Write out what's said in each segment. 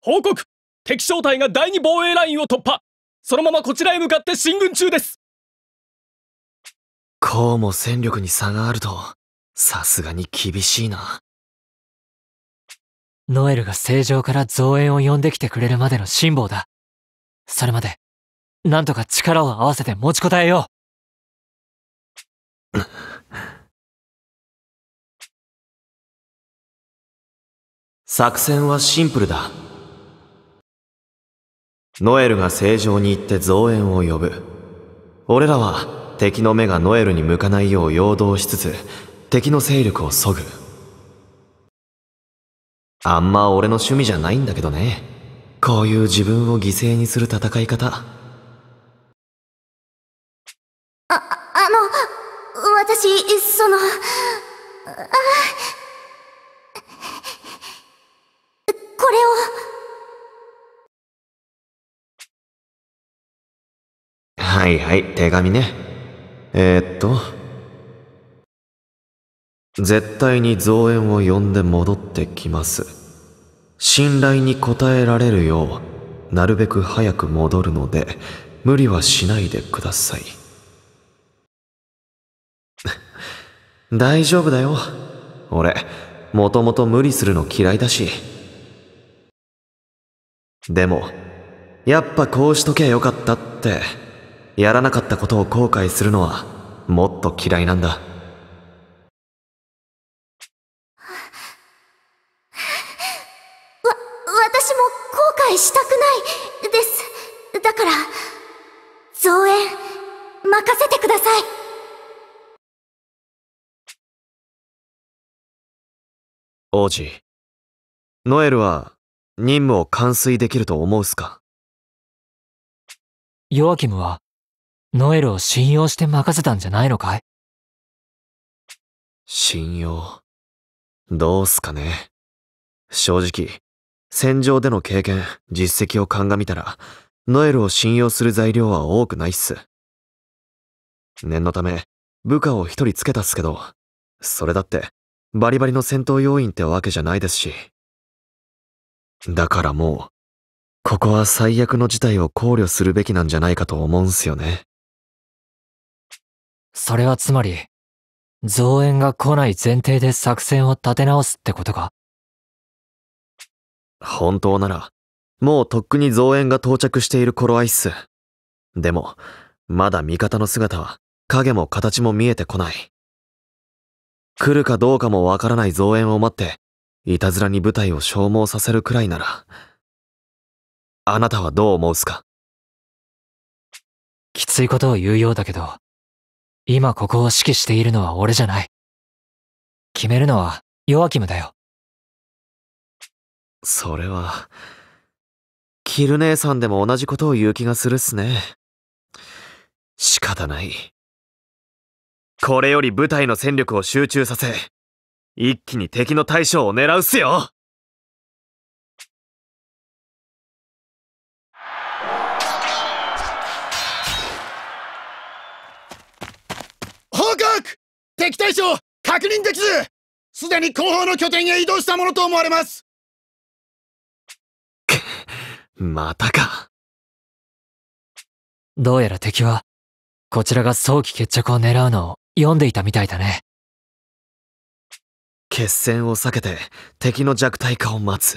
報告敵小隊が第二防衛ラインを突破そのままこちらへ向かって進軍中ですこうも戦力に差があるとさすがに厳しいなノエルが正常から増援を呼んできてくれるまでの辛抱だそれまでなんとか力を合わせて持ちこたえよう作戦はシンプルだノエルが正常に行って増援を呼ぶ。俺らは敵の目がノエルに向かないよう陽動しつつ、敵の勢力を削ぐ。あんま俺の趣味じゃないんだけどね。こういう自分を犠牲にする戦い方。あ、あの、私、その、ああ。はいはい、手紙ね。えー、っと。絶対に増援を呼んで戻ってきます。信頼に応えられるよう、なるべく早く戻るので、無理はしないでください。大丈夫だよ。俺、もともと無理するの嫌いだし。でも、やっぱこうしときゃよかったって。やらなかったことを後悔するのはもっと嫌いなんだわ私も後悔したくないですだから造園任せてください王子ノエルは任務を完遂できると思うすかヨアキムはノエルを信用して任せたんじゃないのかい信用。どうすかね。正直、戦場での経験、実績を鑑みたら、ノエルを信用する材料は多くないっす。念のため、部下を一人つけたっすけど、それだって、バリバリの戦闘要員ってわけじゃないですし。だからもう、ここは最悪の事態を考慮するべきなんじゃないかと思うんすよね。それはつまり、増援が来ない前提で作戦を立て直すってことか。本当なら、もうとっくに増援が到着している頃合いっす。でも、まだ味方の姿は、影も形も見えてこない。来るかどうかもわからない増援を待って、いたずらに部隊を消耗させるくらいなら、あなたはどう思うすかきついことを言うようだけど、今ここを指揮しているのは俺じゃない。決めるのはヨアキムだよ。それは、キル姉さんでも同じことを言う気がするっすね。仕方ない。これより部隊の戦力を集中させ、一気に敵の大将を狙うっすよ敵対象確認できずすでに後方の拠点へ移動したものと思われます またかどうやら敵はこちらが早期決着を狙うのを読んでいたみたいだね決戦を避けて敵の弱体化を待つ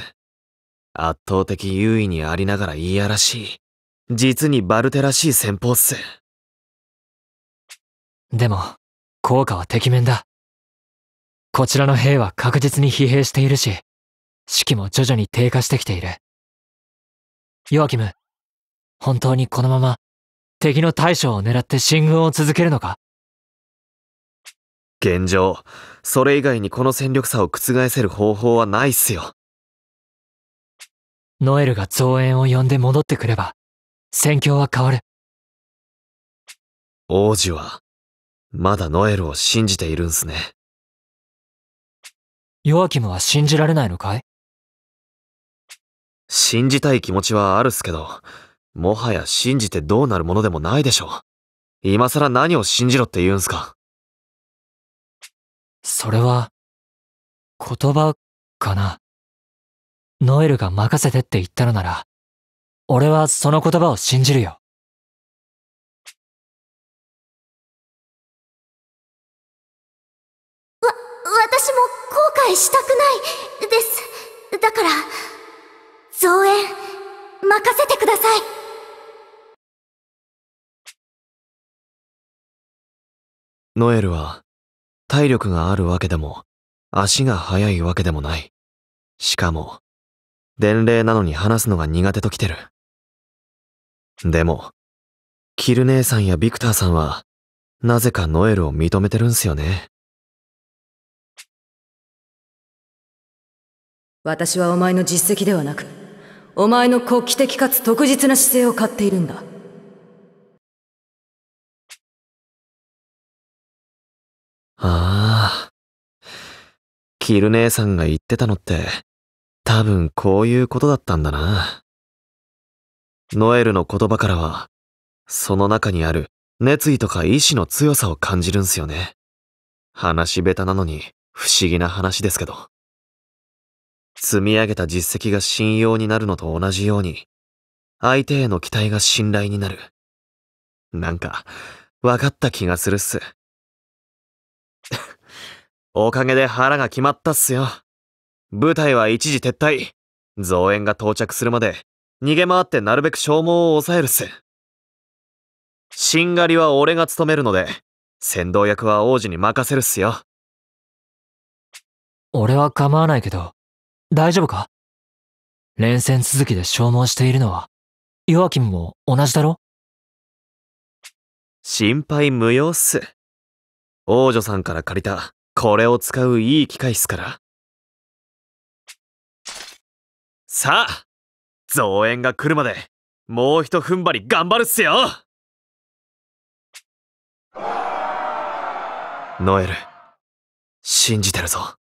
圧倒的優位にありながらいやらしい実にバルテらしい戦法っすでも効果は敵面だ。こちらの兵は確実に疲弊しているし、士気も徐々に低下してきている。ヨアキム、本当にこのまま敵の大将を狙って進軍を続けるのか現状、それ以外にこの戦力差を覆せる方法はないっすよ。ノエルが増援を呼んで戻ってくれば、戦況は変わる。王子は、まだノエルを信じているんすね。ヨアキムは信じられないのかい信じたい気持ちはあるっすけど、もはや信じてどうなるものでもないでしょう。今更何を信じろって言うんすかそれは、言葉かな。ノエルが任せてって言ったのなら、俺はその言葉を信じるよ。私も後悔したくないですだから造園任せてくださいノエルは体力があるわけでも足が速いわけでもないしかも伝令なのに話すのが苦手ときてるでもキル姉さんやビクターさんはなぜかノエルを認めてるんすよね私はお前の実績ではなく、お前の国旗的かつ特実な姿勢を買っているんだ。ああ。キル姉さんが言ってたのって、多分こういうことだったんだな。ノエルの言葉からは、その中にある熱意とか意志の強さを感じるんすよね。話下手なのに不思議な話ですけど。積み上げた実績が信用になるのと同じように、相手への期待が信頼になる。なんか、分かった気がするっす。おかげで腹が決まったっすよ。舞台は一時撤退。増援が到着するまで、逃げ回ってなるべく消耗を抑えるっす。しんがりは俺が務めるので、先導役は王子に任せるっすよ。俺は構わないけど、大丈夫か連戦続きで消耗しているのは、ヨアキムも同じだろ心配無用っす。王女さんから借りた、これを使ういい機会っすから。さあ増援が来るまで、もうひと踏ん張り頑張るっすよノエル、信じてるぞ。